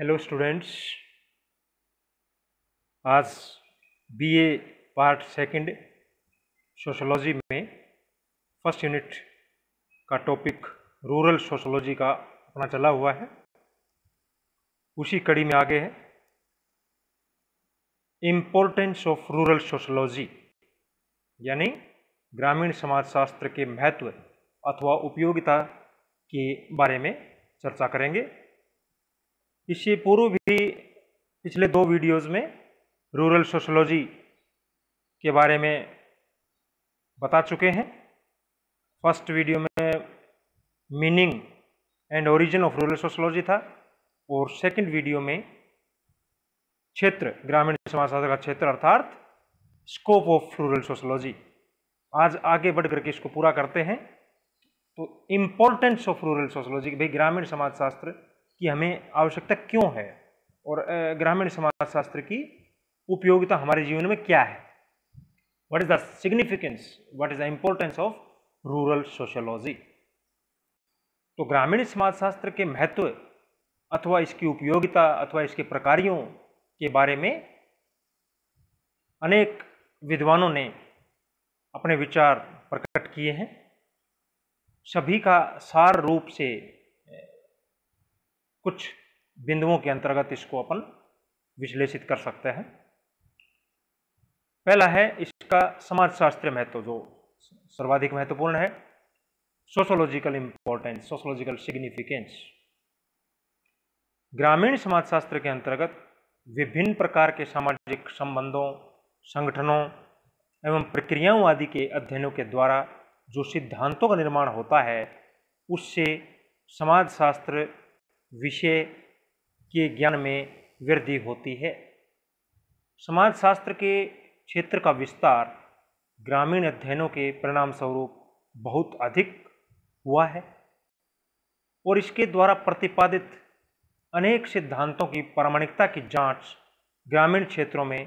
Hello students आज BA part second sociology में first unit का टॉपिक रूरल सोशोलॉजी का अपना चला हुआ है उसी कड़ी में आगे है इम्पोर्टेंस ऑफ रूरल सोशोलॉजी यानी ग्रामीण समाजशास्त्र के महत्व अथवा उपयोगिता के बारे में चर्चा करेंगे इससे पूर्व भी पिछले दो वीडियोस में रूरल सोशोलॉजी के बारे में बता चुके हैं फर्स्ट वीडियो में meaning and origin of rural sociology था और सेकंड वीडियो में क्षेत्र ग्रामीण समाजशास्त्र का क्षेत्र अर्थात स्कोप ऑफ रूरल सोशोलॉजी आज आगे बढ़ करके इसको पूरा करते हैं तो इम्पोर्टेंस ऑफ रूरल सोशोलॉजी भाई ग्रामीण समाजशास्त्र कि हमें आवश्यकता क्यों है और ग्रामीण समाजशास्त्र की उपयोगिता हमारे जीवन में क्या है what is the significance what is the importance of rural sociology तो ग्रामीण समाजशास्त्र के महत्व अथवा इसकी उपयोगिता अथवा इसके प्रकारियों के बारे में अनेक विद्वानों ने अपने विचार प्रकट किए हैं सभी का सार रूप से कुछ बिंदुओं के अंतर्गत इसको अपन विश्लेषित कर सकते हैं पहला है इसका समाजशास्त्रीय महत्व जो सर्वाधिक महत्वपूर्ण है सोशोलॉजिकल इंपॉर्टेंस सोशोलॉजिकल सिग्निफिकेंस ग्रामीण समाजशास्त्र के अंतर्गत विभिन्न प्रकार के सामाजिक संबंधों संगठनों एवं प्रक्रियाओं आदि के अध्ययनों के द्वारा जो सिद्धांतों का निर्माण होता है उससे समाजशास्त्र विषय के ज्ञान में वृद्धि होती है समाजशास्त्र के क्षेत्र का विस्तार ग्रामीण अध्ययनों के परिणाम स्वरूप बहुत अधिक हुआ है और इसके द्वारा प्रतिपादित अनेक सिद्धांतों की प्रामाणिकता की जांच ग्रामीण क्षेत्रों में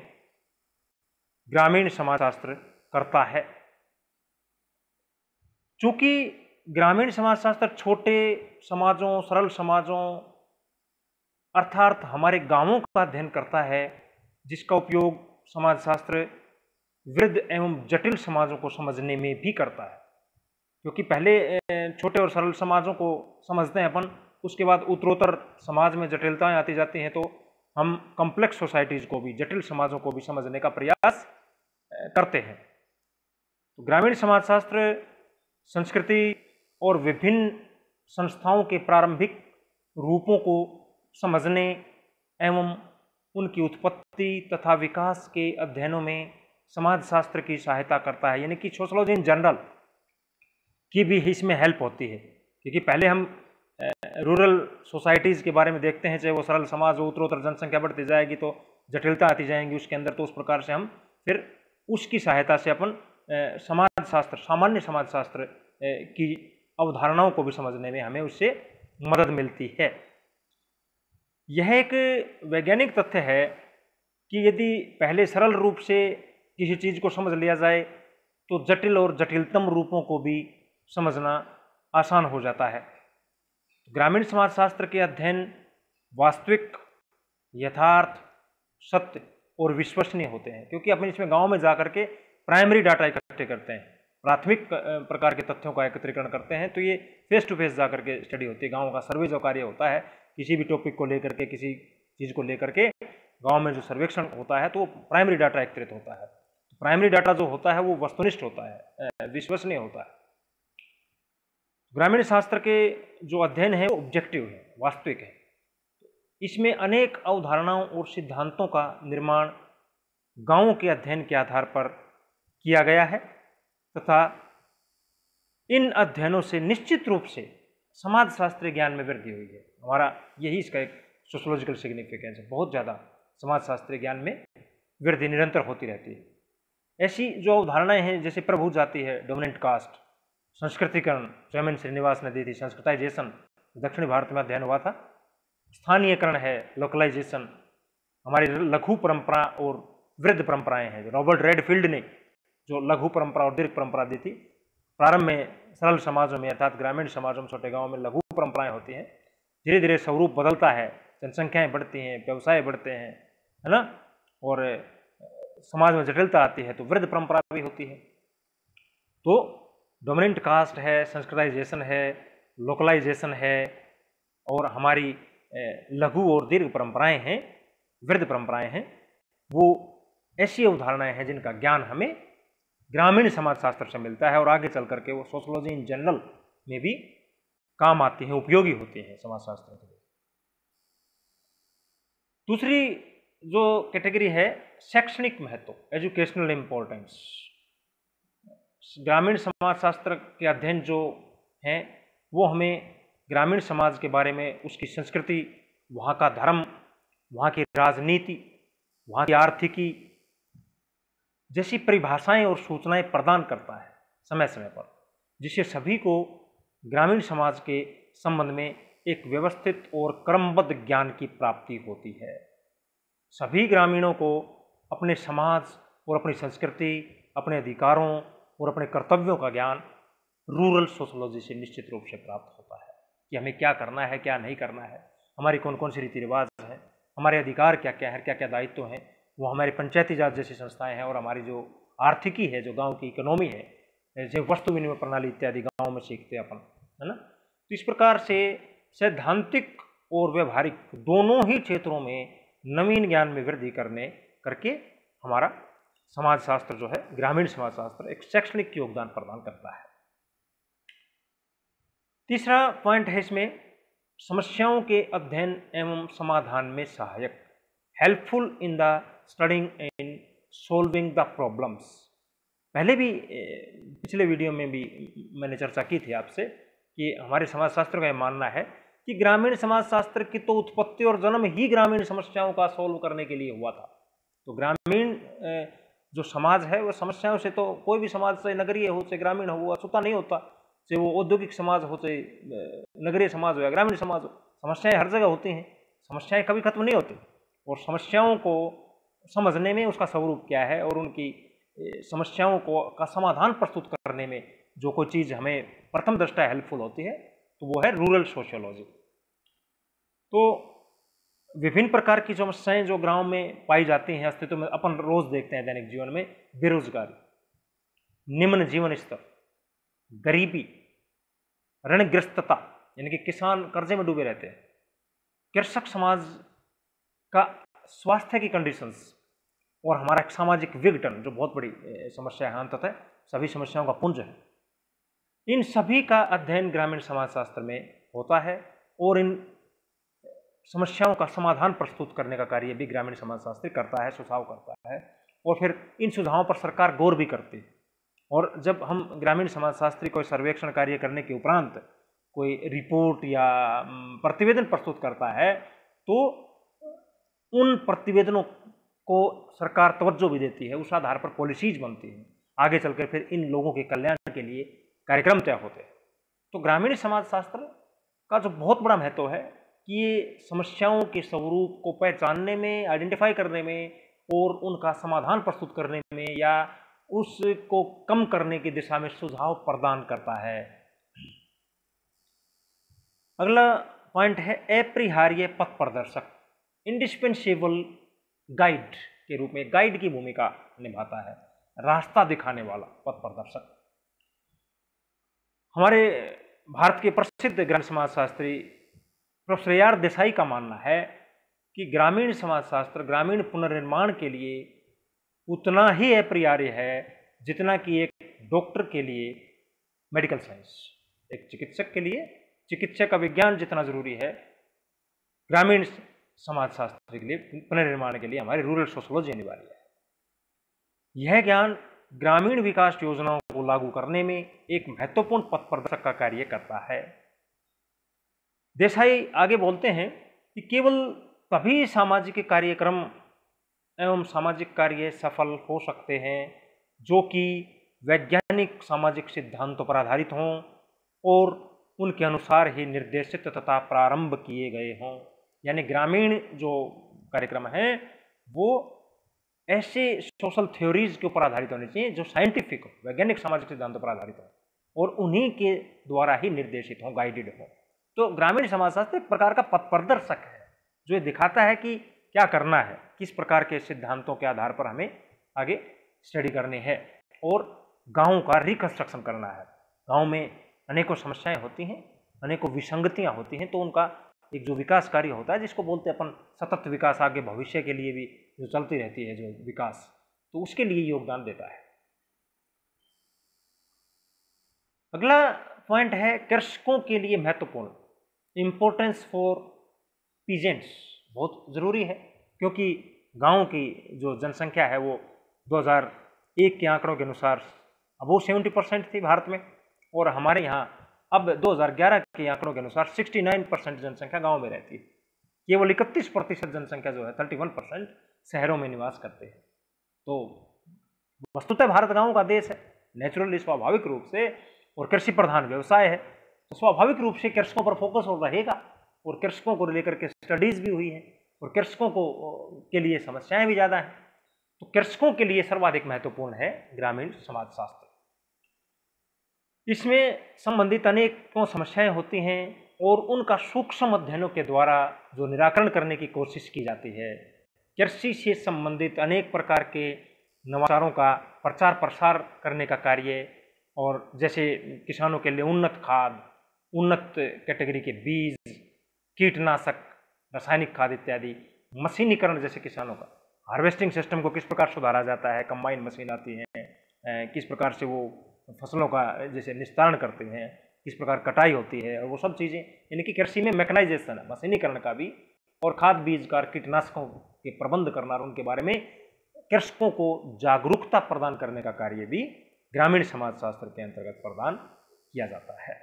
ग्रामीण समाजशास्त्र करता है चूँकि ग्रामीण समाजशास्त्र छोटे समाजों सरल समाजों अर्थात हमारे गांवों का अध्ययन करता है जिसका उपयोग समाजशास्त्र वृद्ध एवं जटिल समाजों को समझने में भी करता है क्योंकि पहले छोटे और सरल समाजों को समझते हैं अपन उसके बाद उत्तरोत्तर समाज में जटिलताएं आती जाती हैं तो हम कॉम्प्लेक्स सोसाइटीज़ को भी जटिल समाजों को भी समझने का प्रयास करते हैं तो ग्रामीण समाजशास्त्र संस्कृति और विभिन्न संस्थाओं के प्रारंभिक रूपों को समझने एवं उनकी उत्पत्ति तथा विकास के अध्ययनों में समाजशास्त्र की सहायता करता है यानी कि सोशलॉजी इन जनरल की भी इसमें हेल्प होती है क्योंकि पहले हम रूरल सोसाइटीज़ के बारे में देखते हैं चाहे वो सरल समाज हो उत्तर जनसंख्या बढ़ती जाएगी तो जटिलता आती जाएंगी उसके अंदर तो उस प्रकार से हम फिर उसकी सहायता से अपन समाजशास्त्र सामान्य समाजशास्त्र की अवधारणाओं को भी समझने में हमें उससे मदद मिलती है यह एक वैज्ञानिक तथ्य है कि यदि पहले सरल रूप से किसी चीज़ को समझ लिया जाए तो जटिल और जटिलतम रूपों को भी समझना आसान हो जाता है ग्रामीण समाजशास्त्र के अध्ययन वास्तविक यथार्थ सत्य और विश्वसनीय होते हैं क्योंकि अपने इसमें गांव में जा के प्राइमरी डाटा इकट्ठे करते हैं प्राथमिक प्रकार के तथ्यों का एकत्रीकरण करते हैं तो ये फेस टू फेस जा करके स्टडी होती है गाँव का सर्वे जो कार्य होता है किसी भी टॉपिक को लेकर के किसी चीज़ को लेकर के गाँव में जो सर्वेक्षण होता है तो वो प्राइमरी डाटा एकत्रित होता है प्राइमरी डाटा जो होता है वो वस्तुनिष्ठ होता है विश्वसनीय होता है ग्रामीण शास्त्र के जो अध्ययन है वो ऑब्जेक्टिव है वास्तविक है इसमें अनेक अवधारणाओं और सिद्धांतों का निर्माण गांवों के अध्ययन के आधार पर किया गया है तथा इन अध्ययनों से निश्चित रूप से समाज शास्त्रीय ज्ञान में वृद्धि हुई है हमारा यही इसका एक सोशोलॉजिकल सिग्निफिकेंस है बहुत ज़्यादा समाज शास्त्रीय ज्ञान में वृद्धि निरंतर होती रहती है ऐसी जो अवधारणाएं हैं जैसे प्रभु जाति है डोमिनेंट कास्ट संस्कृतिकरण स्वयं श्रीनिवास ने दी थी संस्कृताइजेशन दक्षिण भारत में अध्ययन हुआ था स्थानीयकरण है लोकलाइजेशन हमारी लघु परंपरा और वृद्ध परंपराएं हैं जो रॉबर्ट रेडफील्ड ने जो लघु परंपरा और दीर्घ परंपरा दी थी प्रारंभ में सरल समाजों में अर्थात ग्रामीण समाजों में छोटे गाँव में लघु परंपराएं होती हैं धीरे धीरे स्वरूप बदलता है जनसंख्याएँ बढ़ती हैं व्यवसाय बढ़ते हैं है ना और समाज में जटिलता आती है तो वृद्ध परंपरा भी होती है तो डोमिनेंट कास्ट है संस्कृताइजेशन है लोकलाइजेशन है और हमारी लघु और दीर्घ परंपराएं हैं वृद्ध परंपराएं हैं वो ऐसी अवधारणाएं हैं जिनका ज्ञान हमें ग्रामीण समाजशास्त्र से मिलता है और आगे चल करके वो सोशोलॉजी इन जनरल में भी काम आते हैं उपयोगी होते हैं समाजशास्त्र के लिए दूसरी जो कैटेगरी है शैक्षणिक महत्व एजुकेशनल इम्पोर्टेंस ग्रामीण समाजशास्त्र के अध्ययन जो हैं वो हमें ग्रामीण समाज के बारे में उसकी संस्कृति वहाँ का धर्म वहाँ की राजनीति वहाँ की आर्थिकी जैसी परिभाषाएं और सूचनाएं प्रदान करता है समय समय पर जिससे सभी को ग्रामीण समाज के संबंध में एक व्यवस्थित और क्रमबद्ध ज्ञान की प्राप्ति होती है सभी ग्रामीणों को अपने समाज और अपनी संस्कृति अपने अधिकारों और अपने कर्तव्यों का ज्ञान रूरल सोशोलॉजी से निश्चित रूप से प्राप्त होता है कि हमें क्या करना है क्या नहीं करना है हमारे कौन कौन से रीति रिवाज हैं हमारे अधिकार क्या क्या है क्या क्या दायित्व हैं वो हमारे पंचायती राज जैसी संस्थाएं हैं और हमारी जो आर्थिकी है जो गांव की इकोनॉमी है जैसे वस्तु विनिमय प्रणाली इत्यादि गाँव में सीखते हैं अपन है ना तो इस प्रकार से सैद्धांतिक और व्यवहारिक दोनों ही क्षेत्रों में नवीन ज्ञान में वृद्धि करने करके हमारा समाजशास्त्र जो है ग्रामीण समाजशास्त्र एक शैक्षणिक योगदान प्रदान करता है तीसरा पॉइंट है इसमें समस्याओं के अध्ययन एवं समाधान में सहायक helpful in the studying in solving the problems पहले भी पिछले वीडियो में भी मैंने चर्चा की थी आपसे कि हमारे समाजशास्त्र का यह मानना है कि ग्रामीण समाजशास्त्र की तो उत्पत्ति और जन्म ही ग्रामीण समस्याओं का सोल्व करने के लिए हुआ था तो ग्रामीण जो समाज है वह समस्याओं से तो कोई भी समाज से नगरीय हो चाहे ग्रामीण हो वह अछूता नहीं होता चाहे वो औद्योगिक समाज हो चाहे नगरीय समाज हो या ग्रामीण समाज हो समस्याएँ हर जगह होती हैं समस्याएँ कभी खत्म नहीं होती और समस्याओं को समझने में उसका स्वरूप क्या है और उनकी समस्याओं को का समाधान प्रस्तुत करने में जो कोई चीज़ हमें प्रथम दृष्टा हेल्पफुल होती है तो वो है रूरल सोशियोलॉजी तो विभिन्न प्रकार की समस्याएं जो, जो में पाई जाती हैं अस्तित्व में अपन रोज देखते हैं दैनिक जीवन में बेरोजगारी निम्न जीवन स्तर गरीबी ऋणग्रस्तता यानी कि किसान कर्जे में डूबे रहते हैं कृषक समाज का स्वास्थ्य की कंडीशंस और हमारा एक सामाजिक विघटन जो बहुत बड़ी समस्या है अंततः सभी समस्याओं का पुंज है इन सभी का अध्ययन ग्रामीण समाजशास्त्र में होता है और इन समस्याओं का समाधान प्रस्तुत करने का कार्य भी ग्रामीण समाजशास्त्री करता है सुझाव करता है और फिर इन सुझावों पर सरकार गौर भी करती है और जब हम ग्रामीण समाजशास्त्री कोई सर्वेक्षण कार्य करने के उपरांत कोई रिपोर्ट या प्रतिवेदन प्रस्तुत करता है तो उन प्रतिवेदनों को सरकार तवज्जो भी देती है उस आधार पर पॉलिसीज बनती है आगे चलकर फिर इन लोगों के कल्याण के लिए कार्यक्रम तय होते हैं तो ग्रामीण समाज शास्त्र का जो बहुत बड़ा महत्व है कि ये समस्याओं के स्वरूप को पहचानने में आइडेंटिफाई करने में और उनका समाधान प्रस्तुत करने में या उसको कम करने की दिशा में सुझाव प्रदान करता है अगला पॉइंट है अपरिहार्य पथ प्रदर्शक इंडिस्पेंसेबल गाइड के रूप में गाइड की भूमिका निभाता है रास्ता दिखाने वाला पथ प्रदर्शक हमारे भारत के प्रसिद्ध ग्राम समाजशास्त्री प्रोफेसर यार देसाई का मानना है कि ग्रामीण समाजशास्त्र ग्रामीण पुनर्निर्माण के लिए उतना ही अपरिहार्य है जितना कि एक डॉक्टर के लिए मेडिकल साइंस एक चिकित्सक के लिए चिकित्सा का विज्ञान जितना ज़रूरी है ग्रामीण समाजशास्त्र के लिए पुनर्निर्माण के लिए हमारे रूरल सोशोलॉजी अनिवार्य है यह ज्ञान ग्रामीण विकास योजनाओं को लागू करने में एक महत्वपूर्ण पथ प्रदर्शक का कार्य करता है देसाई आगे बोलते हैं कि केवल तभी सामाजिक कार्यक्रम एवं सामाजिक कार्य सफल हो सकते हैं जो कि वैज्ञानिक सामाजिक सिद्धांतों पर आधारित हों और उनके अनुसार ही निर्देशित तथा प्रारंभ किए गए हों यानी ग्रामीण जो कार्यक्रम है वो ऐसे सोशल थ्योरीज के ऊपर आधारित होने चाहिए जो साइंटिफिक हो वैज्ञानिक सामाजिक सिद्धांतों पर आधारित हो और उन्हीं के द्वारा ही निर्देशित हों गाइडेड हों तो ग्रामीण समाजशास्त्र एक प्रकार का पथ प्रदर्शक है जो ये दिखाता है कि क्या करना है किस प्रकार के सिद्धांतों के आधार पर हमें आगे स्टडी करनी है और गाँव का रिकन्स्ट्रक्शन करना है गाँव में अनेकों समस्याएँ होती हैं अनेकों विसंगतियाँ होती हैं तो उनका एक जो विकास कार्य होता है जिसको बोलते हैं अपन सतत विकास आगे भविष्य के लिए भी जो चलती रहती है जो विकास तो उसके लिए योगदान देता है अगला पॉइंट है कृषकों के लिए महत्वपूर्ण इम्पोर्टेंस फॉर पीजेंट्स बहुत ज़रूरी है क्योंकि गाँव की जो जनसंख्या है वो 2001 के आंकड़ों के अनुसार अब वो सेवेंटी परसेंट थी भारत में और हमारे यहाँ अब 2011 के आंकड़ों के अनुसार 69 परसेंट जनसंख्या गाँव में रहती है केवल इकतीस प्रतिशत जनसंख्या जो है 31 परसेंट शहरों में निवास करते हैं तो वस्तुतः भारत गाँव का देश है नेचुरली स्वाभाविक रूप से और कृषि प्रधान व्यवसाय है तो स्वाभाविक रूप से कृषकों पर फोकस और रहेगा और कृषकों को लेकर के स्टडीज़ भी हुई हैं और कृषकों को के लिए समस्याएं भी ज़्यादा हैं तो कृषकों के लिए सर्वाधिक महत्वपूर्ण है ग्रामीण समाजशास्त्र इसमें संबंधित अनेकों समस्याएं होती हैं और उनका सूक्ष्म अध्ययनों के द्वारा जो निराकरण करने की कोशिश की जाती है कृषि से संबंधित अनेक प्रकार के नवाचारों का प्रचार प्रसार करने का कार्य और जैसे किसानों के लिए उन्नत खाद उन्नत कैटेगरी के बीज कीटनाशक रासायनिक खाद इत्यादि मशीनीकरण जैसे किसानों का हार्वेस्टिंग सिस्टम को किस प्रकार सुधारा जाता है कंबाइन मशीन आती हैं किस प्रकार से वो फसलों का जैसे निस्तारण करते हैं किस प्रकार कटाई होती है और वो सब चीज़ें यानी कि कृषि में मैकेनाइजेशन मशीनीकरण का भी और खाद बीज का कीटनाशकों के प्रबंध करना और उनके बारे में कृषकों को जागरूकता प्रदान करने का कार्य भी ग्रामीण समाज शास्त्र के अंतर्गत प्रदान किया जाता है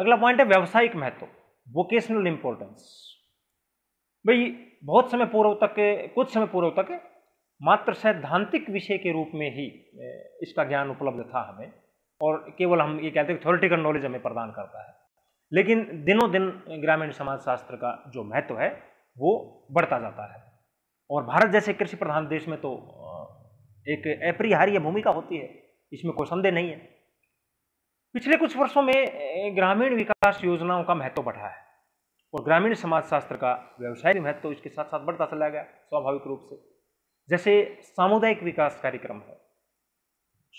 अगला पॉइंट है व्यावसायिक महत्व वोकेशनल इंपॉर्टेंस भाई बहुत समय पूर्व तक कुछ समय पूर्व तक मात्र सैद्धांतिक विषय के रूप में ही इसका ज्ञान उपलब्ध था हमें और केवल हम ये कहते हैं थोरिटिकल नॉलेज हमें प्रदान करता है लेकिन दिनों दिन ग्रामीण समाज शास्त्र का जो महत्व है वो बढ़ता जाता है और भारत जैसे कृषि प्रधान देश में तो एक अपरिहार्य भूमिका होती है इसमें कोई संदेह नहीं है पिछले कुछ वर्षों में ग्रामीण विकास योजनाओं का महत्व बढ़ा है और ग्रामीण समाज शास्त्र का व्यवसायिक महत्व इसके साथ साथ बढ़ता चला गया स्वाभाविक रूप से जैसे सामुदायिक विकास कार्यक्रम है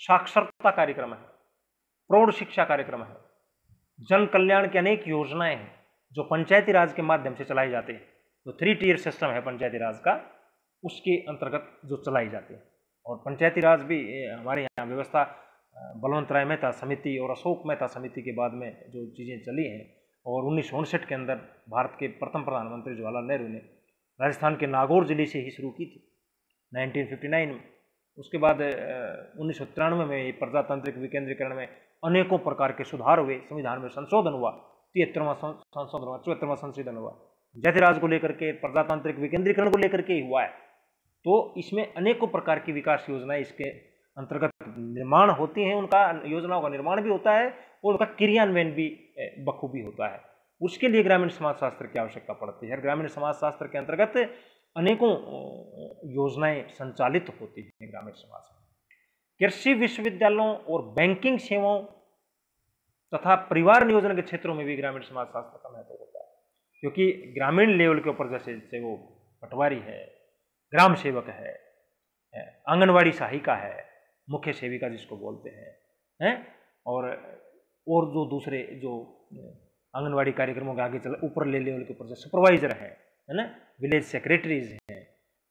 साक्षरता कार्यक्रम है प्रौढ़ शिक्षा कार्यक्रम है जन कल्याण की अनेक योजनाएं हैं जो पंचायती राज के माध्यम से चलाई जाते हैं जो थ्री टीयर सिस्टम है पंचायती राज का उसके अंतर्गत जो चलाई जाती है और पंचायती राज भी हमारे यहाँ व्यवस्था बलवंत राय मेहता समिति और अशोक मेहता समिति के बाद में जो चीज़ें चली हैं और उन्नीस के अंदर भारत के प्रथम प्रधानमंत्री जवाहरलाल नेहरू ने राजस्थान के नागौर जिले से ही शुरू की थी 1959 उसके बाद उन्नीस में ये प्रजातांत्रिक विकेंद्रीकरण में अनेकों प्रकार के सुधार हुए संविधान में संशोधन हुआ तिहत्तरवा संशोधन हुआ चौहत्तरवा संशोधन हुआ जतिराज को लेकर के प्रजातांत्रिक विकेंद्रीकरण को लेकर के हुआ है तो इसमें अनेकों प्रकार की विकास योजनाएं इसके अंतर्गत निर्माण होती हैं उनका योजनाओं का निर्माण भी होता है और उनका क्रियान्वयन भी बखूबी होता है उसके लिए ग्रामीण समाजशास्त्र की आवश्यकता पड़ती है ग्रामीण समाजशास्त्र के अंतर्गत अनेकों योजनाएं संचालित होती हैं ग्रामीण समाज में कृषि विश्वविद्यालयों और बैंकिंग सेवाओं तथा परिवार नियोजन के क्षेत्रों में भी ग्रामीण समाज शास्त्र का महत्व होता है क्योंकि ग्रामीण लेवल के ऊपर जैसे जैसे वो पटवारी है ग्राम सेवक है आंगनबाड़ी सहायिका है मुख्य सेविका जिसको बोलते हैं है? और और जो दूसरे जो आंगनबाड़ी कार्यक्रमों के आगे चल ऊपर ले लेवल के ऊपर सुपरवाइजर है है ना विलेज सेक्रेटरीज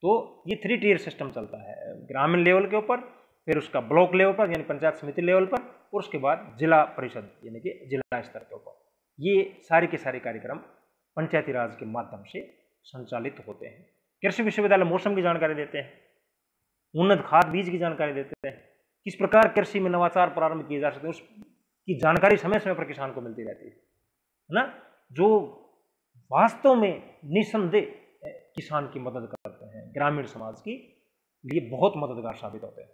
तो ये थ्री टीयर सिस्टम चलता है ग्रामीण लेवल के ऊपर फिर उसका ब्लॉक लेवल पर यानी पंचायत समिति लेवल पर और उसके बाद जिला परिषद यानी कि जिला स्तर के ऊपर ये सारे के सारे कार्यक्रम पंचायती राज के माध्यम से संचालित होते हैं कृषि विश्वविद्यालय मौसम की जानकारी देते हैं उन्नत खाद बीज की जानकारी देते हैं किस प्रकार कृषि में नवाचार प्रारंभ किए जा सकते हैं उसकी जानकारी समय समय पर किसान को मिलती रहती है ना जो वास्तव में निसंदेह किसान की मदद करता ग्रामीण समाज की लिए बहुत मददगार साबित होते हैं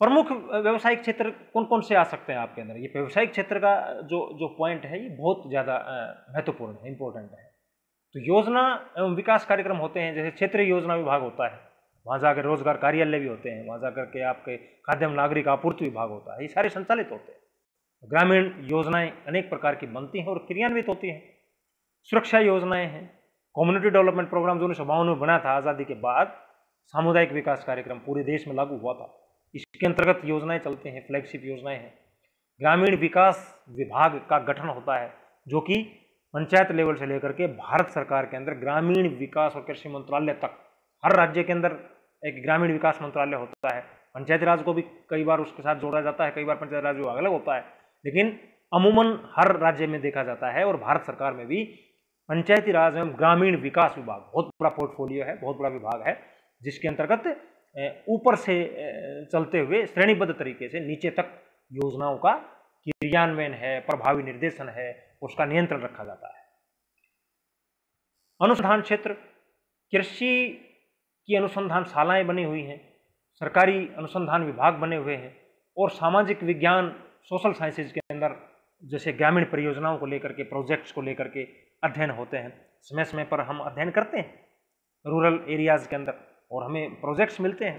प्रमुख व्यवसायिक क्षेत्र कौन कौन से आ सकते हैं आपके अंदर ये व्यवसायिक क्षेत्र का जो जो पॉइंट है ये बहुत ज़्यादा महत्वपूर्ण है इंपॉर्टेंट है तो योजना एवं विकास कार्यक्रम होते हैं जैसे क्षेत्रीय योजना विभाग होता है वहाँ जाकर रोजगार कार्यालय भी होते हैं वहाँ जाकर के आपके खाद्य एवं नागरिक आपूर्ति विभाग होता है ये सारे संचालित होते हैं ग्रामीण योजनाएं अनेक प्रकार की बनती हैं और क्रियान्वित होती हैं सुरक्षा योजनाएं हैं कम्युनिटी डेवलपमेंट प्रोग्राम जो उन्नीस में बना था आज़ादी के बाद सामुदायिक विकास कार्यक्रम पूरे देश में लागू हुआ था इसके अंतर्गत योजनाएं चलते हैं फ्लैगशिप योजनाएं हैं ग्रामीण विकास विभाग का गठन होता है जो कि पंचायत लेवल से लेकर के भारत सरकार के अंदर ग्रामीण विकास और कृषि मंत्रालय तक हर राज्य के अंदर एक ग्रामीण विकास मंत्रालय होता है पंचायती राज को भी कई बार उसके साथ जोड़ा जाता है कई बार पंचायती राज विभाग अलग होता है लेकिन अमूमन हर राज्य में देखा जाता है और भारत सरकार में भी पंचायती राज एवं ग्रामीण विकास विभाग बहुत बड़ा पोर्टफोलियो है बहुत बड़ा विभाग है जिसके अंतर्गत ऊपर से चलते हुए श्रेणीबद्ध तरीके से नीचे तक योजनाओं का क्रियान्वयन है प्रभावी निर्देशन है उसका नियंत्रण रखा जाता है अनुसंधान क्षेत्र कृषि की अनुसंधान शालाएं बनी हुई हैं सरकारी अनुसंधान विभाग बने हुए हैं और सामाजिक विज्ञान सोशल साइंसेज के अंदर जैसे ग्रामीण परियोजनाओं को लेकर के प्रोजेक्ट्स को लेकर के अध्ययन होते हैं समय समय पर हम अध्ययन करते हैं रूरल एरियाज़ के अंदर और हमें प्रोजेक्ट्स मिलते हैं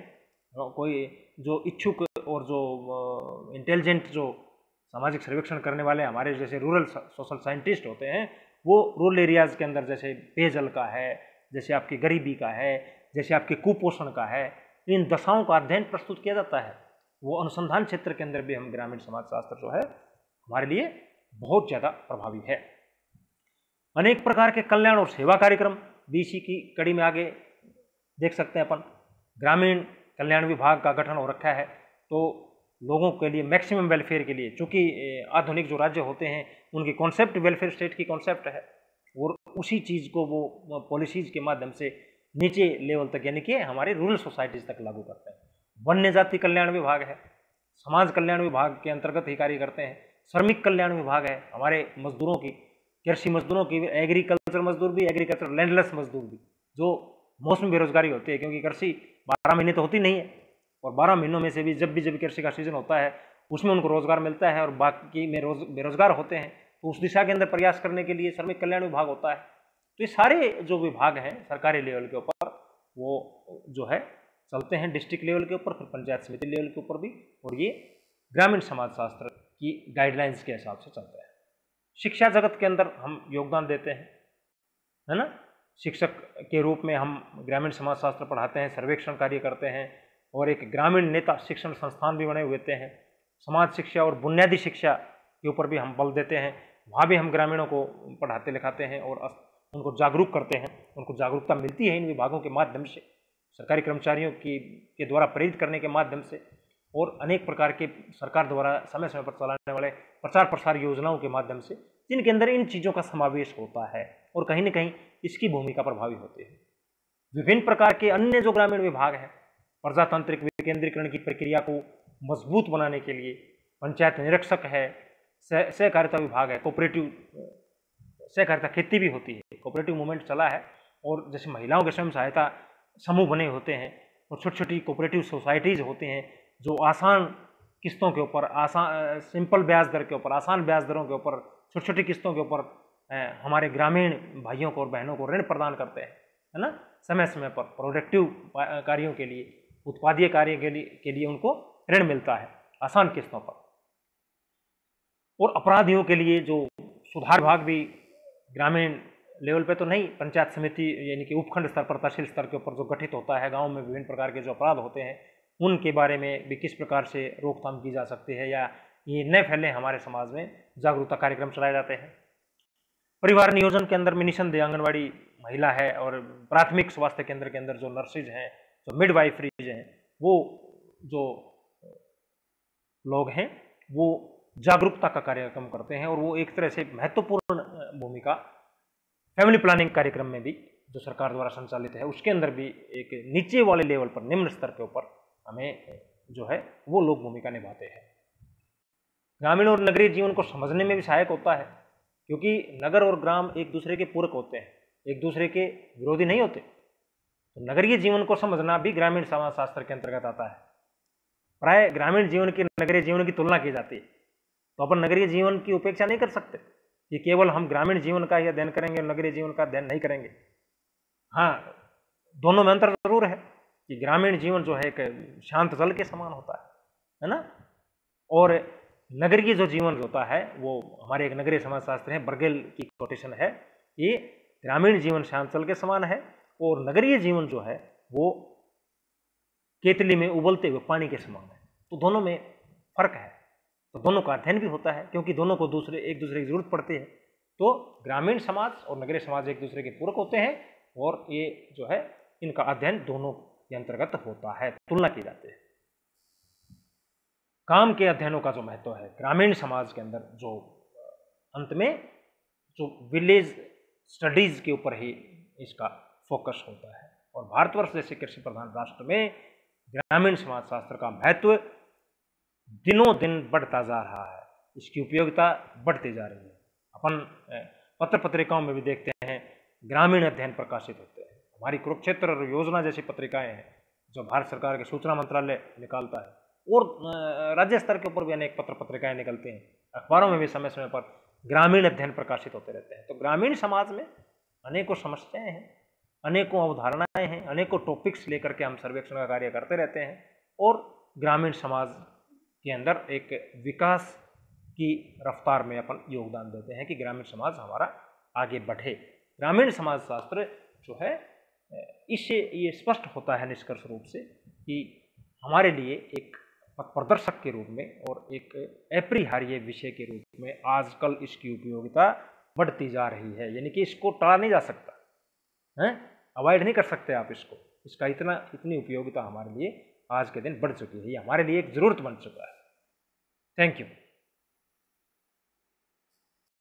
हाँ, कोई जो इच्छुक और जो इंटेलिजेंट जो सामाजिक सर्वेक्षण करने वाले हमारे जैसे रूरल सोशल साइंटिस्ट होते हैं वो रूरल एरियाज़ के अंदर जैसे पेयजल का है जैसे आपकी गरीबी का है जैसे आपके कुपोषण का है इन दशाओं का अध्ययन प्रस्तुत किया जाता है वो अनुसंधान क्षेत्र के अंदर भी हम ग्रामीण समाजशास्त्र जो है हमारे लिए बहुत ज़्यादा प्रभावी है अनेक प्रकार के कल्याण और सेवा कार्यक्रम बीसी की कड़ी में आगे देख सकते हैं अपन ग्रामीण कल्याण विभाग का गठन हो रखा है तो लोगों के लिए मैक्सिमम वेलफेयर के लिए चूँकि आधुनिक जो राज्य होते हैं उनकी कॉन्सेप्ट वेलफेयर स्टेट की कॉन्सेप्ट है और उसी चीज़ को वो पॉलिसीज़ के माध्यम से नीचे लेवल तक यानी कि हमारे रूरल सोसाइटीज़ तक लागू करते हैं वन्य जाति कल्याण विभाग है समाज कल्याण विभाग के अंतर्गत ही कार्य करते हैं श्रमिक कल्याण विभाग है हमारे मजदूरों की कृषि मजदूरों की एग्रीकल्चर मजदूर भी एग्रीकल्चर लैंडलेस मजदूर भी जो मौसम बेरोजगारी होती है क्योंकि कृषि बारह महीने तो होती नहीं है और बारह महीनों में से भी जब भी जब कृषि का सीजन होता है उसमें उनको रोजगार मिलता है और बाकी में रोज बेरोजगार होते हैं तो उस दिशा के अंदर प्रयास करने के लिए श्रमिक कल्याण विभाग होता है तो ये सारे जो विभाग हैं सरकारी लेवल के ऊपर वो जो है चलते हैं डिस्ट्रिक्ट लेवल के ऊपर फिर पंचायत समिति लेवल के ऊपर भी और ये ग्रामीण समाज शास्त्र की गाइडलाइंस के हिसाब से चलते हैं शिक्षा जगत के अंदर हम योगदान देते हैं है ना शिक्षक के रूप में हम ग्रामीण समाजशास्त्र पढ़ाते हैं सर्वेक्षण कार्य करते हैं और एक ग्रामीण नेता शिक्षण संस्थान भी बने हुए हैं समाज शिक्षा और बुनियादी शिक्षा के ऊपर भी हम बल देते हैं वहाँ भी हम ग्रामीणों को पढ़ाते लिखाते हैं और उनको जागरूक करते हैं उनको जागरूकता मिलती है इन विभागों के माध्यम से सरकारी कर्मचारियों की के द्वारा प्रेरित करने के माध्यम से और अनेक प्रकार के सरकार द्वारा समय समय पर चलाने वाले प्रचार प्रसार योजनाओं के माध्यम से जिनके अंदर इन चीज़ों का समावेश होता है और कहीं ना कहीं इसकी भूमिका प्रभावी होती है विभिन्न प्रकार के अन्य जो ग्रामीण विभाग हैं प्रजातांत्रिक विकेंद्रीकरण की प्रक्रिया को मजबूत बनाने के लिए पंचायत निरीक्षक है सहकारिता विभाग है कोऑपरेटिव सहकारिता खेती भी होती है कोऑपरेटिव मूवमेंट चला है और जैसे महिलाओं के स्वयं सहायता समूह बने होते हैं और छोटी छोटी कोऑपरेटिव सोसाइटीज़ होते हैं जो आसान किस्तों के ऊपर आसान सिंपल ब्याज दर के ऊपर आसान ब्याज दरों के ऊपर छोटी छोटी किस्तों के ऊपर हमारे ग्रामीण भाइयों को और बहनों को ऋण प्रदान करते हैं है ना समय समय पर प्रोडक्टिव कार्यों के लिए उत्पादीय कार्य के लिए के लिए उनको ऋण मिलता है आसान किस्तों पर और अपराधियों के लिए जो सुधार भाग भी ग्रामीण लेवल पे तो नहीं पंचायत समिति यानी कि उपखंड स्तर पर तहसील स्तर के ऊपर जो गठित होता है गांव में विभिन्न प्रकार के जो अपराध होते हैं उनके बारे में भी किस प्रकार से रोकथाम की जा सकती है या ये न फैले हमारे समाज में जागरूकता कार्यक्रम चलाए जाते हैं परिवार नियोजन के अंदर में निसंदेह आंगनबाड़ी महिला है और प्राथमिक स्वास्थ्य केंद्र के अंदर जो नर्सेज हैं जो मिडवाइफरीज हैं वो जो लोग हैं वो जागरूकता का कार्यक्रम करते हैं और वो एक तरह से महत्वपूर्ण भूमिका फैमिली प्लानिंग कार्यक्रम में भी जो सरकार द्वारा संचालित है उसके अंदर भी एक नीचे वाले लेवल पर निम्न स्तर के ऊपर हमें जो है वो लोग भूमिका निभाते हैं ग्रामीण और नगरीय जीवन को समझने में भी सहायक होता है क्योंकि नगर और ग्राम एक दूसरे के पूरक होते हैं एक दूसरे के विरोधी नहीं होते तो नगरीय जीवन को समझना भी ग्रामीण समाजशास्त्र के अंतर्गत आता है प्राय ग्रामीण जीवन की नगरीय जीवन की तुलना की जाती है तो अपन नगरीय जीवन की उपेक्षा नहीं कर सकते कि केवल हम ग्रामीण जीवन का ही अध्ययन करेंगे और नगरीय जीवन का अध्ययन नहीं करेंगे हाँ दोनों में अंतर जरूर है कि ग्रामीण जीवन जो है एक शांत जल के समान होता है है ना और नगरीय जो जीवन होता है वो हमारे एक नगरीय समाजशास्त्र है बर्गेल की कोटेशन है ये ग्रामीण जीवन शांत जल के समान है और नगरीय जीवन जो है वो केतली में उबलते हुए पानी के समान है तो दोनों में फर्क है तो दोनों का अध्ययन भी होता है क्योंकि दोनों को दूसरे एक दूसरे की जरूरत पड़ती है तो ग्रामीण समाज और नगरीय समाज एक दूसरे के पूरक होते हैं और ये जो है इनका अध्ययन दोनों के अंतर्गत होता है तुलना की जाती है काम के अध्ययनों का जो महत्व है ग्रामीण समाज के अंदर जो अंत में जो विलेज स्टडीज के ऊपर ही इसका फोकस होता है और भारतवर्ष जैसे कृषि प्रधान राष्ट्र में ग्रामीण समाज शास्त्र का महत्व दिनों दिन बढ़ता जा रहा है इसकी उपयोगिता बढ़ती जा रही है अपन पत्र पत्रिकाओं में भी देखते हैं ग्रामीण अध्ययन प्रकाशित होते हैं हमारी कुरुक्षेत्र योजना जैसी पत्रिकाएं हैं जो भारत सरकार के सूचना मंत्रालय निकालता है और राज्य स्तर के ऊपर भी अनेक पत्र पत्रिकाएं निकलती हैं अखबारों में भी समय समय पर ग्रामीण अध्ययन प्रकाशित होते रहते हैं तो ग्रामीण समाज में अनेकों समस्याएं हैं अनेकों अवधारणाएं हैं अनेकों टॉपिक्स लेकर के हम सर्वेक्षण का कार्य करते रहते हैं और ग्रामीण समाज के अंदर एक विकास की रफ्तार में अपन योगदान देते हैं कि ग्रामीण समाज हमारा आगे बढ़े ग्रामीण समाज शास्त्र जो है इससे ये स्पष्ट होता है निष्कर्ष रूप से कि हमारे लिए एक प्रदर्शक के रूप में और एक अपरिहार्य विषय के रूप में आजकल इसकी उपयोगिता बढ़ती जा रही है यानी कि इसको टाला नहीं जा सकता हैं अवॉइड नहीं कर सकते आप इसको इसका इतना इतनी उपयोगिता हमारे लिए आज के दिन बढ़ चुकी है ये हमारे लिए एक ज़रूरत बन चुका है थैंक यू